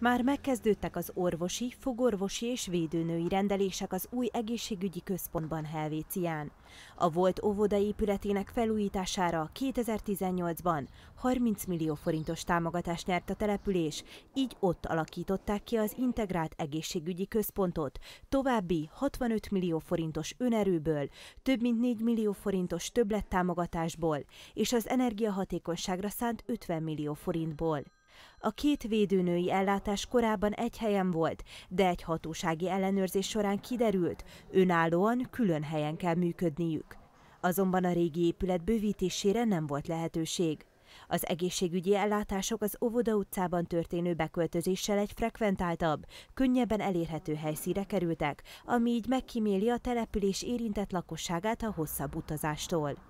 Már megkezdődtek az orvosi, fogorvosi és védőnői rendelések az új egészségügyi központban Helvécián. A volt óvoda épületének felújítására 2018-ban 30 millió forintos támogatást nyert a település, így ott alakították ki az integrált egészségügyi központot, további 65 millió forintos önerőből, több mint 4 millió forintos többlettámogatásból és az energiahatékonyságra szánt 50 millió forintból. A két védőnői ellátás korábban egy helyen volt, de egy hatósági ellenőrzés során kiderült, önállóan külön helyen kell működniük. Azonban a régi épület bővítésére nem volt lehetőség. Az egészségügyi ellátások az Óvoda utcában történő beköltözéssel egy frekventáltabb, könnyebben elérhető helyszíre kerültek, ami így megkíméli a település érintett lakosságát a hosszabb utazástól.